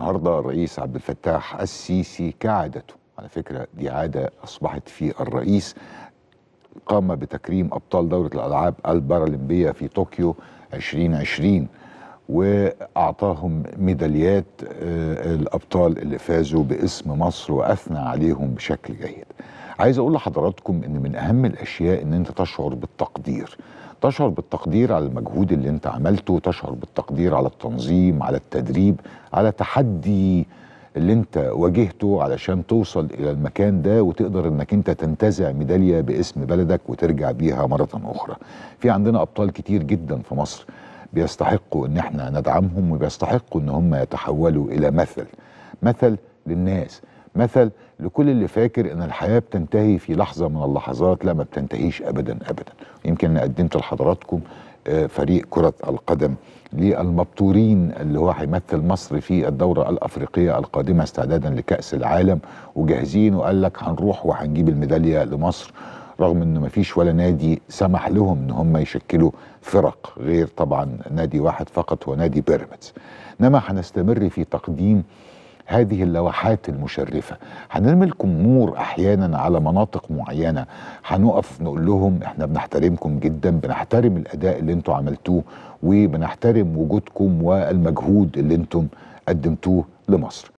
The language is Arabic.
النهارده الرئيس عبد الفتاح السيسي كعادته على فكره دي عاده اصبحت في الرئيس قام بتكريم ابطال دوره الالعاب البارالمبيه في طوكيو 2020 واعطاهم ميداليات آه، الابطال اللي فازوا باسم مصر واثنى عليهم بشكل جيد. عايز اقول لحضراتكم ان من اهم الاشياء ان انت تشعر بالتقدير تشعر بالتقدير على المجهود اللي انت عملته تشعر بالتقدير على التنظيم على التدريب على تحدي اللي انت واجهته علشان توصل الى المكان ده وتقدر انك انت تنتزع ميداليه باسم بلدك وترجع بيها مره اخرى في عندنا ابطال كتير جدا في مصر بيستحقوا ان احنا ندعمهم وبيستحقوا ان هم يتحولوا الى مثل مثل للناس مثل لكل اللي فاكر ان الحياه بتنتهي في لحظه من اللحظات لا ما بتنتهيش ابدا ابدا يمكن انا قدمت لحضراتكم آه، فريق كره القدم للمبتورين اللي هو هيمثل مصر في الدوره الافريقيه القادمه استعدادا لكاس العالم وجاهزين وقال لك هنروح وهنجيب الميداليه لمصر رغم انه ما فيش ولا نادي سمح لهم ان هم يشكلوا فرق غير طبعا نادي واحد فقط هو نادي بيراميدز انما هنستمر في تقديم هذه اللوحات المشرفة هنرمي نور أحيانا على مناطق معينة هنقف نقول لهم احنا بنحترمكم جدا بنحترم الأداء اللي انتم عملتوه وبنحترم وجودكم والمجهود اللي انتم قدمتوه لمصر